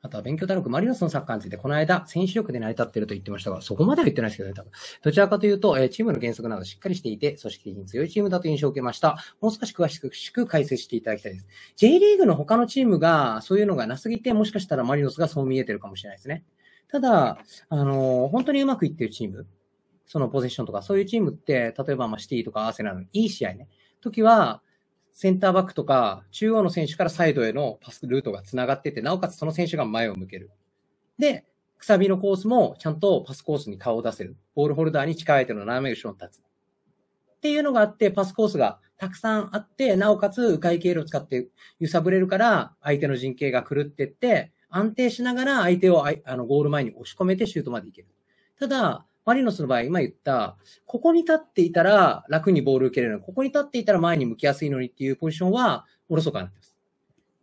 あとは勉強大学マリノスのサッカーについて、この間、選手力で成り立っていると言ってましたが、そこまでは言ってないですけどね、多分。どちらかというと、えー、チームの原則などしっかりしていて、組織的に強いチームだと印象を受けました。もう少し詳しく解説していただきたいです。J リーグの他のチームが、そういうのがなすぎて、もしかしたらマリノスがそう見えてるかもしれないですね。ただ、あのー、本当にうまくいってるチーム、そのポゼッションとか、そういうチームって、例えば、まあ、シティとかアーセナルのいい試合ね、時は、センターバックとか、中央の選手からサイドへのパスルートが繋がってて、なおかつその選手が前を向ける。で、くさびのコースもちゃんとパスコースに顔を出せる。ボールホルダーに近い相手の斜め後ろに立つ。っていうのがあって、パスコースがたくさんあって、なおかつ迂回経路を使って揺さぶれるから、相手の陣形が狂ってって、安定しながら相手をあのゴール前に押し込めてシュートまでいける。ただ、マリノスの場合、今言った、ここに立っていたら楽にボール受けれるここに立っていたら前に向きやすいのにっていうポジションは、おろそかになってます。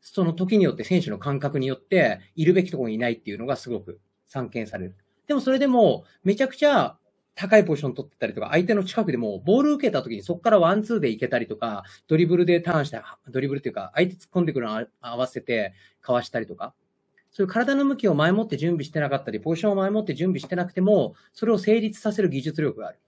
その時によって選手の感覚によって、いるべきところにいないっていうのがすごく散見される。でもそれでも、めちゃくちゃ高いポジション取ってたりとか、相手の近くでも、ボール受けた時にそこからワンツーでいけたりとか、ドリブルでターンした、ドリブルっていうか、相手突っ込んでくるの合わせてかわしたりとか、そういう体の向きを前もって準備してなかったり、ポジションを前もって準備してなくても、それを成立させる技術力がある。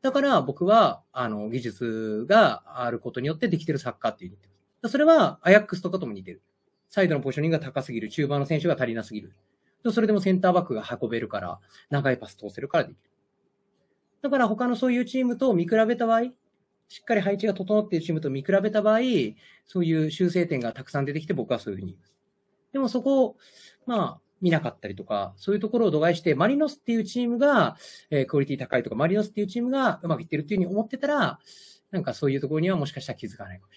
だから僕は、あの、技術があることによってできてるサッカーっていう。それは、アヤックスとかとも似てる。サイドのポジショニングが高すぎる。中盤の選手が足りなすぎる。それでもセンターバックが運べるから、長いパス通せるからできる。だから他のそういうチームと見比べた場合、しっかり配置が整っているチームと見比べた場合、そういう修正点がたくさん出てきて僕はそういうふうに言います。でもそこを、まあ、見なかったりとか、そういうところを度外して、マリノスっていうチームが、えー、クオリティ高いとか、マリノスっていうチームがうまくいってるっていうふうに思ってたら、なんかそういうところにはもしかしたら気づかないかも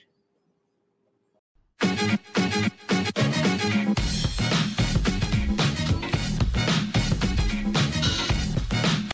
しれない。